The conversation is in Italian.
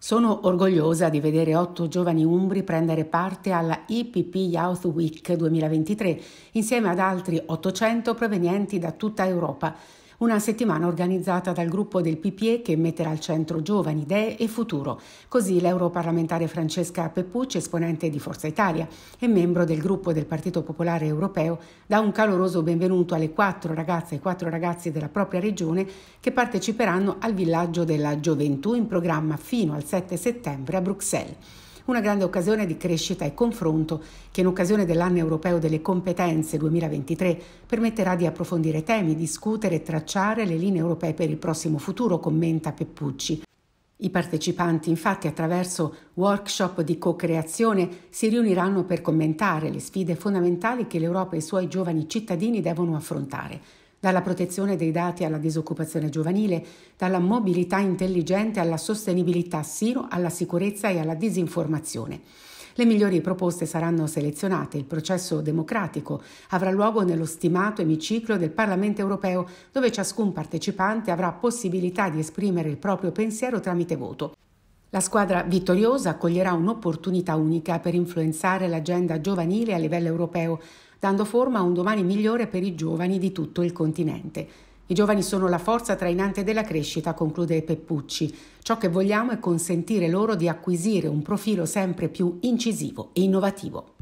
Sono orgogliosa di vedere otto giovani umbri prendere parte alla IPP Youth Week 2023 insieme ad altri 800 provenienti da tutta Europa. Una settimana organizzata dal gruppo del PPE che metterà al centro giovani, idee e futuro. Così l'europarlamentare Francesca Peppucci, esponente di Forza Italia e membro del gruppo del Partito Popolare Europeo, dà un caloroso benvenuto alle quattro ragazze e quattro ragazzi della propria regione che parteciperanno al villaggio della gioventù in programma fino al 7 settembre a Bruxelles una grande occasione di crescita e confronto che in occasione dell'anno europeo delle competenze 2023 permetterà di approfondire temi, discutere e tracciare le linee europee per il prossimo futuro, commenta Peppucci. I partecipanti infatti attraverso workshop di co-creazione si riuniranno per commentare le sfide fondamentali che l'Europa e i suoi giovani cittadini devono affrontare dalla protezione dei dati alla disoccupazione giovanile, dalla mobilità intelligente alla sostenibilità sino alla sicurezza e alla disinformazione. Le migliori proposte saranno selezionate. Il processo democratico avrà luogo nello stimato emiciclo del Parlamento europeo, dove ciascun partecipante avrà possibilità di esprimere il proprio pensiero tramite voto. La squadra vittoriosa accoglierà un'opportunità unica per influenzare l'agenda giovanile a livello europeo, dando forma a un domani migliore per i giovani di tutto il continente. I giovani sono la forza trainante della crescita, conclude Peppucci. Ciò che vogliamo è consentire loro di acquisire un profilo sempre più incisivo e innovativo.